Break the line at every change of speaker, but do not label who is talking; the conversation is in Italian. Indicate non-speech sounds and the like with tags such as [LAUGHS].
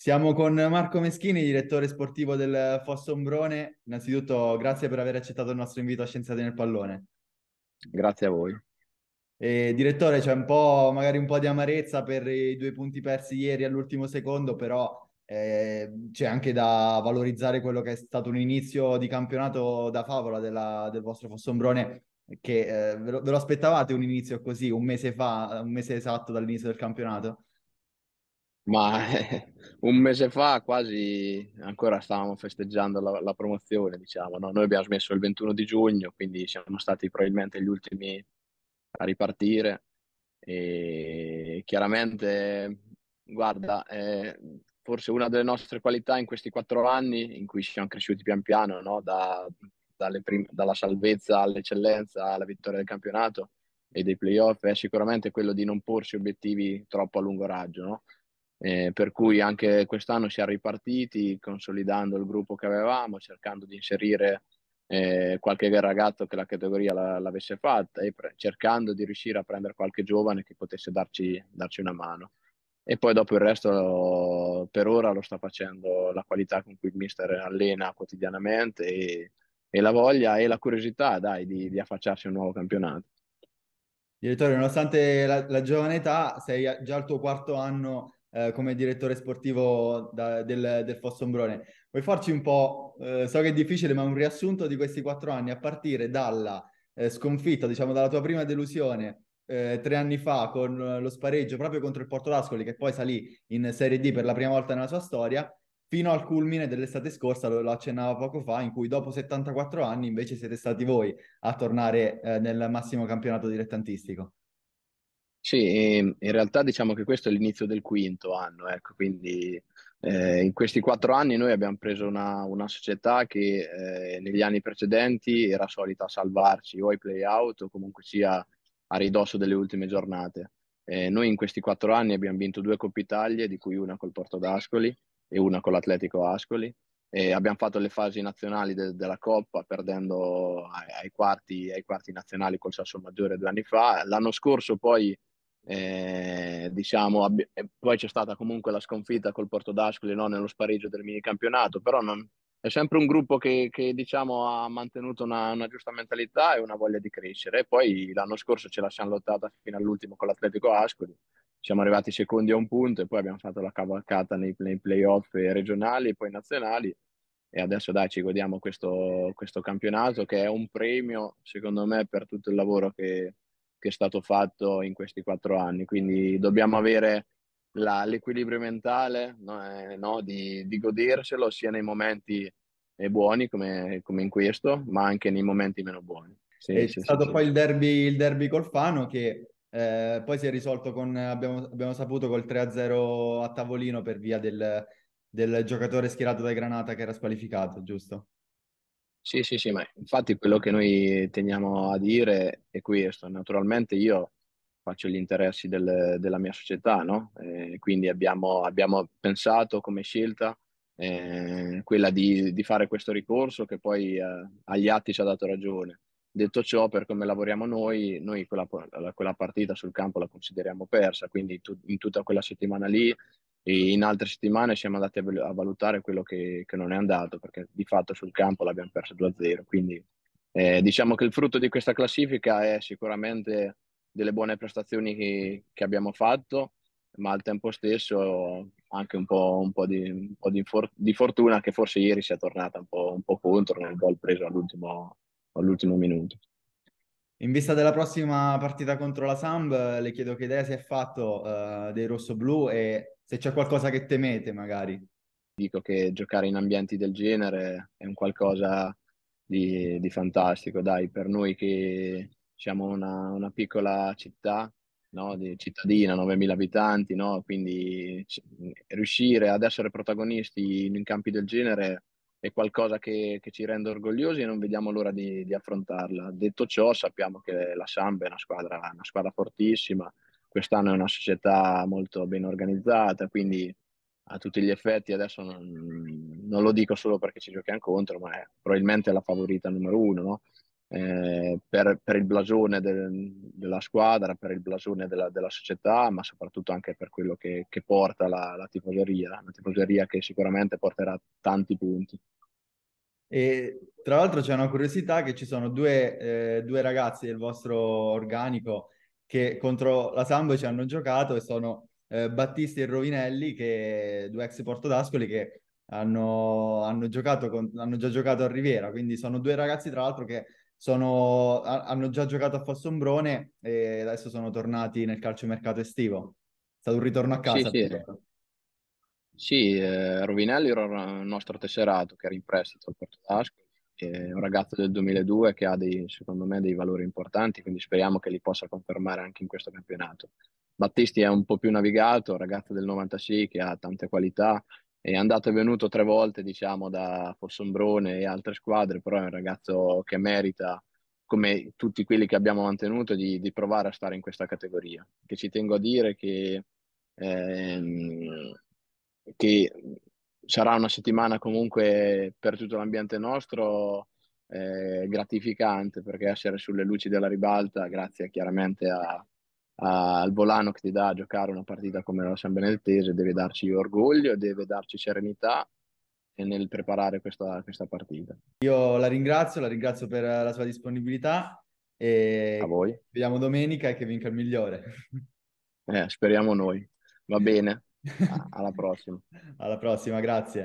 Siamo con Marco Meschini, direttore sportivo del Fossombrone. Innanzitutto grazie per aver accettato il nostro invito a Scienziati nel Pallone.
Grazie a voi.
E, direttore, c'è un po', magari un po' di amarezza per i due punti persi ieri all'ultimo secondo, però eh, c'è anche da valorizzare quello che è stato un inizio di campionato da favola della, del vostro Fossombrone, che eh, ve, lo, ve lo aspettavate un inizio così un mese fa, un mese esatto dall'inizio del campionato?
ma [LAUGHS] un mese fa quasi ancora stavamo festeggiando la, la promozione, diciamo, no? Noi abbiamo smesso il 21 di giugno, quindi siamo stati probabilmente gli ultimi a ripartire e chiaramente, guarda, eh, forse una delle nostre qualità in questi quattro anni in cui siamo cresciuti pian piano, no? da, prime, dalla salvezza all'eccellenza alla vittoria del campionato e dei playoff è sicuramente quello di non porsi obiettivi troppo a lungo raggio, no? Eh, per cui anche quest'anno siamo ripartiti consolidando il gruppo che avevamo, cercando di inserire eh, qualche ragazzo che la categoria la, l'avesse fatta e pre- cercando di riuscire a prendere qualche giovane che potesse darci, darci una mano. E poi dopo il resto per ora lo sta facendo la qualità con cui il mister allena quotidianamente e, e la voglia e la curiosità dai, di, di affacciarsi a un nuovo campionato.
Direttore, nonostante la, la giovane età, sei già al tuo quarto anno eh, come direttore sportivo da, del, del Fossombrone. Vuoi farci un po', eh, so che è difficile, ma un riassunto di questi quattro anni a partire dalla eh, sconfitta, diciamo dalla tua prima delusione eh, tre anni fa con eh, lo spareggio proprio contro il Porto Lascoli che poi salì in Serie D per la prima volta nella sua storia fino al culmine dell'estate scorsa, lo, lo accennava poco fa, in cui dopo 74 anni invece siete stati voi a tornare eh, nel massimo campionato dilettantistico.
Sì, ehm, in realtà diciamo che questo è l'inizio del quinto anno, ecco, quindi eh, in questi quattro anni noi abbiamo preso una, una società che eh, negli anni precedenti era solita salvarci o ai play-out o comunque sia a ridosso delle ultime giornate. Eh, noi in questi quattro anni abbiamo vinto due Coppa Italia, di cui una col Porto d'Ascoli e una con l'Atletico Ascoli. E abbiamo fatto le fasi nazionali de- della Coppa perdendo ai, ai, quarti, ai quarti nazionali col Sassuolo Maggiore due anni fa. L'anno scorso poi eh, diciamo, abbi- eh, poi c'è stata comunque la sconfitta col Porto d'Ascoli no? nello spareggio del minicampionato, però non, è sempre un gruppo che, che diciamo, ha mantenuto una, una, giusta mentalità e una voglia di crescere. poi l'anno scorso ce la siamo lottata fino all'ultimo con l'Atletico Ascoli, siamo arrivati secondi a un punto e poi abbiamo fatto la cavalcata nei, nei playoff regionali e poi nazionali. E adesso dai, ci godiamo questo, questo campionato che è un premio, secondo me, per tutto il lavoro che, che è stato fatto in questi quattro anni. Quindi dobbiamo avere la, l'equilibrio mentale no, eh, no, di, di, goderselo sia nei momenti eh, buoni come, come, in questo, ma anche nei momenti meno buoni. Sì, è sì, stato sì, poi Il,
derby, il derby col Fano che eh, poi si è risolto con, abbiamo, abbiamo saputo, col 3-0 a tavolino per via del, del giocatore schierato dai Granata che era squalificato, giusto? Sì, sì, sì, ma
infatti quello che noi teniamo a dire è questo. Naturalmente io faccio gli interessi del- della mia società, no? Eh, quindi abbiamo, abbiamo pensato come scelta eh, quella di, di fare questo ricorso che poi eh, agli atti ci ha dato ragione. Detto ciò, per come lavoriamo noi, noi quella, quella partita sul campo la consideriamo persa, quindi tu- in tutta quella settimana lì e in altre settimane siamo andati a, valutare quello che, che, non è andato, perché di fatto sul campo l'abbiamo perso 2-0. Quindi eh, diciamo che il frutto di questa classifica è sicuramente delle buone prestazioni che, che abbiamo fatto, ma al tempo stesso anche un po', un po, di, un po di, for- di, fortuna che forse ieri sia tornata un po', un po contro nel gol preso all'ultimo, all'ultimo minuto.
In vista della prossima partita contro la Samb, eh, le chiedo che idea si è fatto uh, dei rossoblù e se c'è qualcosa che temete magari. Dico
che giocare in ambienti del genere è un qualcosa di, di fantastico, dai, per noi che siamo una, una piccola città, no? di cittadina, 9.000 abitanti, no? quindi riuscire ad essere protagonisti in, in campi del genere è qualcosa che, che, ci rende orgogliosi e non vediamo l'ora di, di, affrontarla. Detto ciò, sappiamo che la Samba è una squadra, una squadra fortissima, quest'anno è una società molto ben organizzata, quindi a tutti gli effetti adesso non, non lo dico solo perché ci giochiamo contro, ma è probabilmente la favorita numero uno. No? Eh, per, per, il blasone del, della squadra, per il blasone della, della, società, ma soprattutto anche per quello che, che porta la, la tifoseria, una tifoseria che sicuramente porterà tanti punti.
E tra l'altro c'è una curiosità che ci sono due, eh, due ragazzi del vostro organico che contro la Sambo ci hanno giocato e sono eh, Battisti e Rovinelli, che, due ex Porto d'Ascoli che hanno, hanno, giocato con, hanno già giocato a Riviera, quindi sono due ragazzi tra l'altro che sono, hanno già giocato a Fossombrone e adesso sono tornati nel calciomercato estivo. È stato un ritorno a casa. Sì, sì.
sì eh, Rovinelli era il nostro tesserato che era in prestito al Porto d'Ascoli, è un ragazzo del 2002 che ha dei, secondo me dei valori importanti, quindi speriamo che li possa confermare anche in questo campionato. Battisti è un po' più navigato, ragazzo del 96 che ha tante qualità, è andato e venuto tre volte diciamo da Fossombrone e altre squadre, però è un ragazzo che merita, come tutti quelli che abbiamo mantenuto, di, di provare a stare in questa categoria. Che ci tengo a dire che, ehm, che sarà una settimana comunque per tutto l'ambiente nostro eh, gratificante perché essere sulle luci della ribalta grazie chiaramente a, al volano che ti dà a giocare una partita come la San Beneltese deve darci orgoglio, deve darci serenità nel preparare questa, questa partita.
Io la ringrazio, la ringrazio per la sua disponibilità e a voi. vediamo domenica e che vinca il migliore.
Eh, speriamo noi. Va bene. [LAUGHS] Alla prossima. Alla prossima, grazie.